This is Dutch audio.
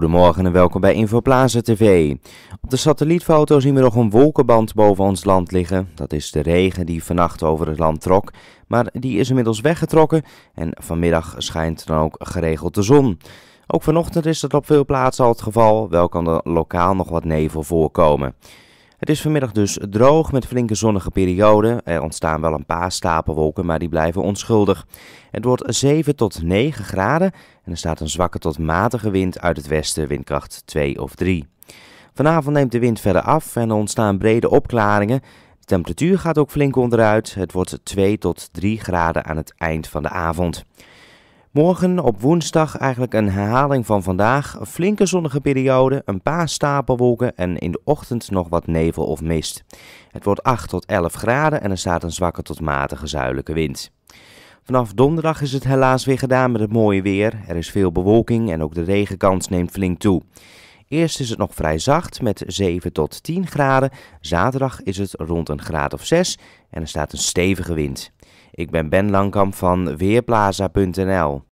Goedemorgen en welkom bij Infoplaza TV. Op de satellietfoto zien we nog een wolkenband boven ons land liggen. Dat is de regen die vannacht over het land trok, maar die is inmiddels weggetrokken en vanmiddag schijnt dan ook geregeld de zon. Ook vanochtend is dat op veel plaatsen al het geval, wel kan er lokaal nog wat nevel voorkomen. Het is vanmiddag dus droog met flinke zonnige perioden. Er ontstaan wel een paar stapelwolken, maar die blijven onschuldig. Het wordt 7 tot 9 graden en er staat een zwakke tot matige wind uit het westen, windkracht 2 of 3. Vanavond neemt de wind verder af en er ontstaan brede opklaringen. De temperatuur gaat ook flink onderuit. Het wordt 2 tot 3 graden aan het eind van de avond. Morgen op woensdag eigenlijk een herhaling van vandaag. Een flinke zonnige periode, een paar stapelwolken en in de ochtend nog wat nevel of mist. Het wordt 8 tot 11 graden en er staat een zwakke tot matige zuidelijke wind. Vanaf donderdag is het helaas weer gedaan met het mooie weer. Er is veel bewolking en ook de regenkans neemt flink toe. Eerst is het nog vrij zacht met 7 tot 10 graden. Zaterdag is het rond een graad of 6 en er staat een stevige wind. Ik ben Ben Langkamp van Weerplaza.nl.